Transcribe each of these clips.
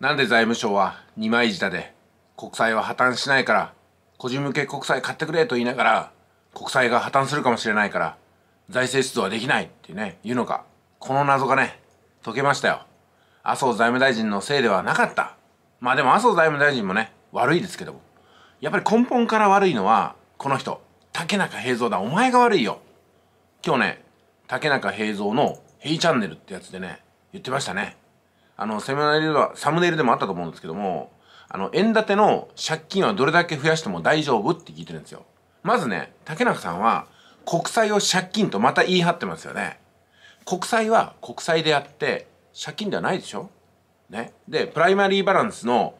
なんで財務省は二枚舌で国債は破綻しないから個人向け国債買ってくれと言いながら国債が破綻するかもしれないから財政出動はできないってね言うのかこの謎がね解けましたよ麻生財務大臣のせいではなかったまあでも麻生財務大臣もね悪いですけどもやっぱり根本から悪いのはこの人竹中平蔵だお前が悪いよ今日ね竹中平蔵の「ヘイチャンネル」ってやつでね言ってましたねあの、セミナーでは、サムネイルでもあったと思うんですけども、あの、円建ての借金はどれだけ増やしても大丈夫って聞いてるんですよ。まずね、竹中さんは、国債を借金とまた言い張ってますよね。国債は国債であって、借金ではないでしょね。で、プライマリーバランスの、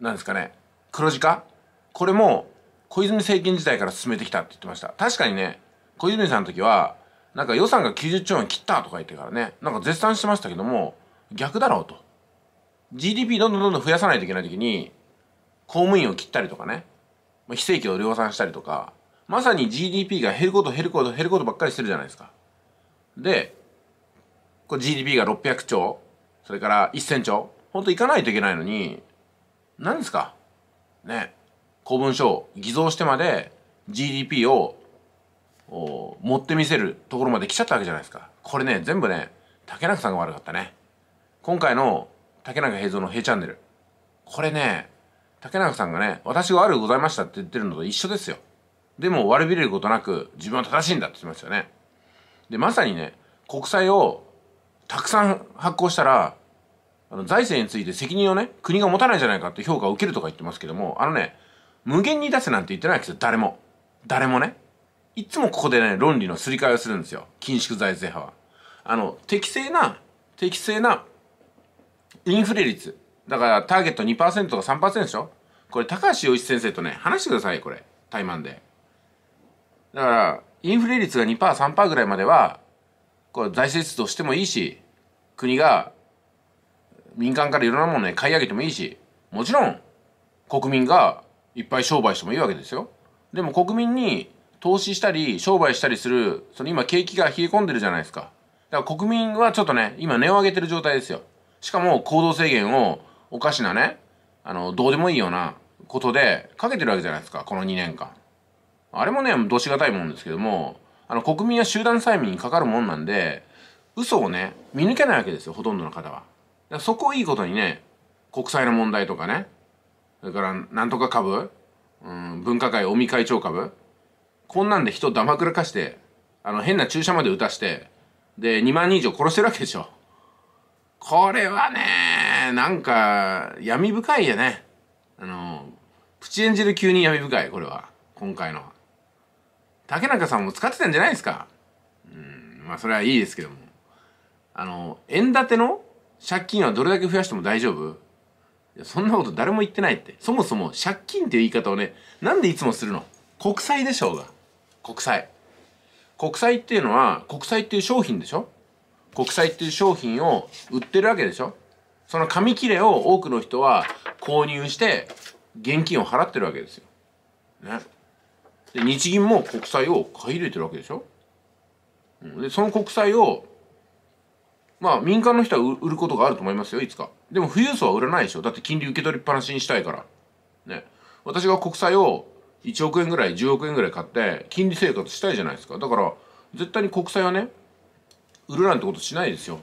なんですかね、黒字化これも、小泉政権時代から進めてきたって言ってました。確かにね、小泉さんの時は、なんか予算が90兆円切ったとか言ってからね、なんか絶賛してましたけども、逆だろうと。GDP どんどんどんどん増やさないといけない時に、公務員を切ったりとかね、非正規を量産したりとか、まさに GDP が減ること減ること減ることばっかりしてるじゃないですか。で、これ GDP が600兆、それから1000兆、ほんと行かないといけないのに、何ですかね、公文書を偽造してまで GDP を持ってみせるところまで来ちゃったわけじゃないですかこれね全部ね竹中さんが悪かったね今回の竹中平蔵の「平チャンネル」これね竹中さんがね私が悪くございましたって言ってるのと一緒ですよでも悪びれることなく自分は正しいんだって言ってますよねでまさにね国債をたくさん発行したらあの財政について責任をね国が持たないじゃないかって評価を受けるとか言ってますけどもあのね無限に出せなんて言ってないですよ誰も誰もねいつもここでね、論理のすり替えをするんですよ。緊縮財政派は。あの、適正な、適正なインフレ率。だからターゲット2%とか3%でしょこれ高橋洋一先生とね、話してください、これ。対マンで。だから、インフレ率が2%、3%ぐらいまでは、これ財政出動してもいいし、国が民間からいろんなものね、買い上げてもいいし、もちろん国民がいっぱい商売してもいいわけですよ。でも国民に投資したり商売したりするその今景気が冷え込んでるじゃないですかだから国民はちょっとね今値を上げてる状態ですよしかも行動制限をおかしなねあのどうでもいいようなことでかけてるわけじゃないですかこの2年間あれもねどしがたいもんですけどもあの国民は集団催眠にかかるもんなんで嘘をね見抜けないわけですよほとんどの方はそこをいいことにね国債の問題とかねそれからなんとか株、うん、分科会尾身会長株こんなんで人をだまくらかしてあの変な注射まで打たしてで2万人以上殺してるわけでしょこれはねなんか闇深いよねあのプチエンジェル級に闇深いこれは今回の竹中さんも使ってたんじゃないですかうんまあそれはいいですけどもあの円建ての借金はどれだけ増やしても大丈夫そんなこと誰も言ってないってそもそも借金っていう言い方をねなんでいつもするの国債でしょうが国債国債っていうのは国債っていう商品でしょ国債っていう商品を売ってるわけでしょその紙切れを多くの人は購入して現金を払ってるわけですよ。ね。で日銀も国債を買い入れてるわけでしょでその国債をまあ民間の人は売ることがあると思いますよいつかでも富裕層は売らないでしょだって金利受け取りっぱなしにしたいからね私が国債を1億円ぐらい10億円ぐらい買って金利生活したいじゃないですかだから絶対に国債はね売るなんてことしないですよ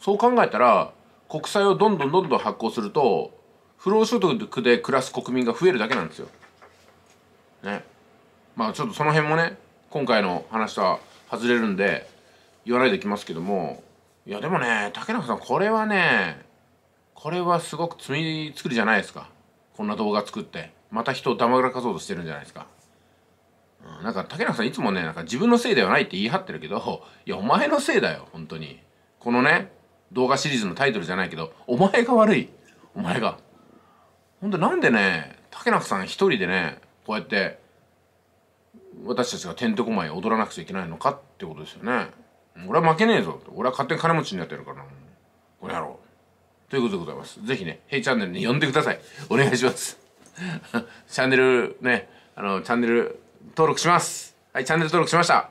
そう考えたら国債をどんどんどんどん発行すると不労所得で暮らす国民が増えるだけなんですよねまあちょっとその辺もね今回の話とは外れるんで言わないできますけどもいやでもね竹中さんこれはねこれはすごく罪作りじゃないですかこんな動画作って。また人をグラかそうとしてるんじゃないですか。うん、なんか竹中さんいつもねなんか自分のせいではないって言い張ってるけどいやお前のせいだよ本当にこのね動画シリーズのタイトルじゃないけどお前が悪いお前がほんとなんでね竹中さん一人でねこうやって私たちがてんトこまい踊らなくちゃいけないのかってことですよね俺は負けねえぞ俺は勝手に金持ちになってるからこれやろうということでございます是非ね「ヘイチャンネル」に呼んでくださいお願いします チャンネルね、あの、チャンネル登録します。はい、チャンネル登録しました。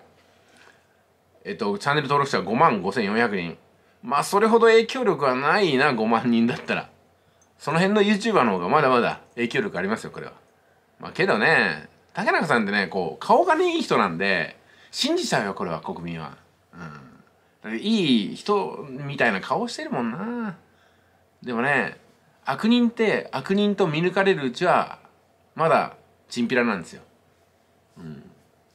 えっと、チャンネル登録者5万5400人。まあ、それほど影響力はないな、5万人だったら。その辺の YouTuber の方がまだまだ影響力ありますよ、これは。まあ、けどね、竹中さんってね、こう、顔がね、いい人なんで、信じちゃうよ、これは、国民は。うん。いい人みたいな顔してるもんな。でもね、悪人って悪人と見抜かれるうちはまだチンピラなんですよ、うん、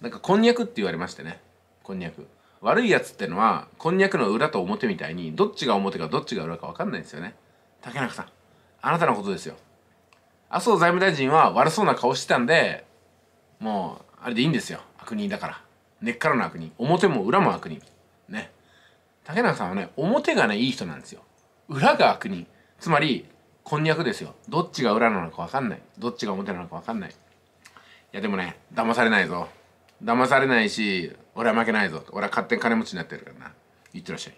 なんかこんにゃくって言われましてねこんにゃく悪いやつってのはこんにゃくの裏と表みたいにどっちが表かどっちが裏か分かんないんですよね竹中さんあなたのことですよ麻生財務大臣は悪そうな顔してたんでもうあれでいいんですよ悪人だから根っからの悪人表も裏も悪人ね竹中さんはね表がねいい人なんですよ裏が悪人つまりこんにゃくですよどっちが裏なのか分かんないどっちが表なのか分かんないいやでもね騙されないぞ騙されないし俺は負けないぞ俺は勝手に金持ちになってるからな言ってらっしゃい